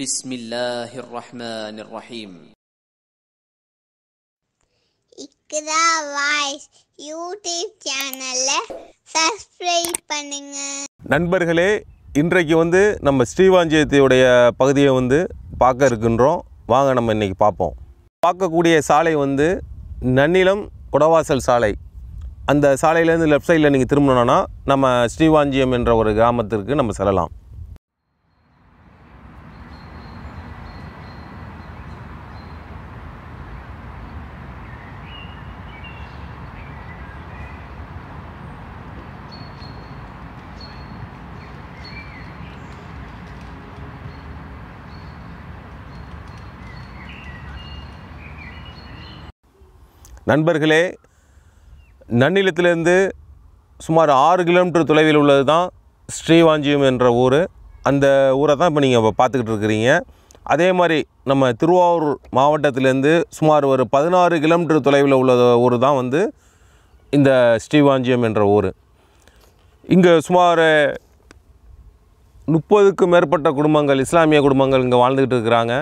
بسم الله الرحمن الرحيم subscribe பண்ணுங்க நண்பர்களே இன்றைக்கு வந்து நம்ம ஸ்ரீவாஞ்சியத்தையுடைய பகுதியை வந்து பார்க்க இருக்கின்றோம் வாங்க நம்ம இன்றைக்கி பார்ப்போம் பார்க்கக்கூடிய சாலை வந்து நன்னிலம் குடவாசல் சாலை அந்த சாலையிலேருந்து லெஃப்ட் சைடில் நீங்கள் திரும்பணுன்னா நம்ம ஸ்ரீவாஞ்சியம் என்ற ஒரு கிராமத்திற்கு நம்ம செல்லலாம் நண்பர்களே நன்னிலத்திலேருந்து சுமார் ஆறு கிலோமீட்டர் தொலைவில் உள்ளது தான் ஸ்ரீவாஞ்சியம் என்ற ஊர் அந்த ஊரை தான் இப்போ நீங்கள் இப்போ பார்த்துக்கிட்டு இருக்கிறீங்க அதே மாதிரி நம்ம திருவாரூர் மாவட்டத்திலேருந்து சுமார் ஒரு பதினாறு கிலோமீட்டர் தொலைவில் உள்ள ஊர் தான் வந்து இந்த ஸ்ரீவாஞ்சியம் என்ற ஊர் இங்கே சுமார் முப்பதுக்கும் மேற்பட்ட குடும்பங்கள் இஸ்லாமிய குடும்பங்கள் இங்கே வாழ்ந்துக்கிட்டு இருக்கிறாங்க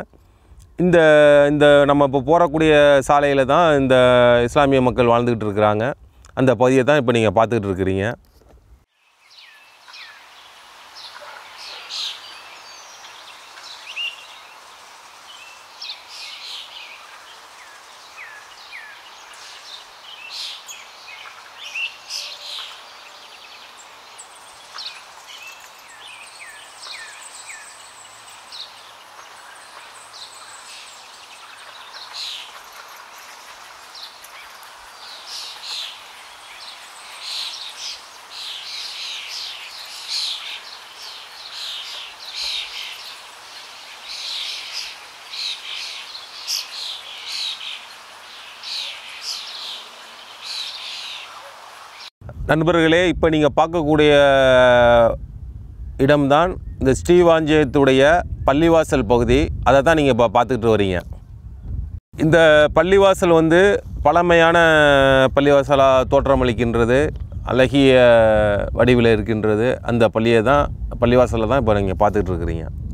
இந்த இந்த நம்ம இப்போ போகக்கூடிய சாலையில் தான் இந்த இஸ்லாமிய மக்கள் வாழ்ந்துக்கிட்டு இருக்கிறாங்க அந்த பகுதியை தான் இப்போ நீங்கள் பார்த்துக்கிட்டு இருக்கிறீங்க நண்பர்களே இப்போ நீங்கள் பார்க்கக்கூடிய இடம்தான் இந்த ஸ்ரீவாஞ்சியத்துடைய பள்ளிவாசல் பகுதி அதை தான் நீங்கள் இப்போ பார்த்துக்கிட்டு வரீங்க இந்த பள்ளிவாசல் வந்து பழமையான பள்ளிவாசலாக தோற்றமளிக்கின்றது அழகிய வடிவில் இருக்கின்றது அந்த பள்ளியை தான் பள்ளிவாசலில் தான் இப்போ நீங்கள் பார்த்துக்கிட்டு இருக்கிறீங்க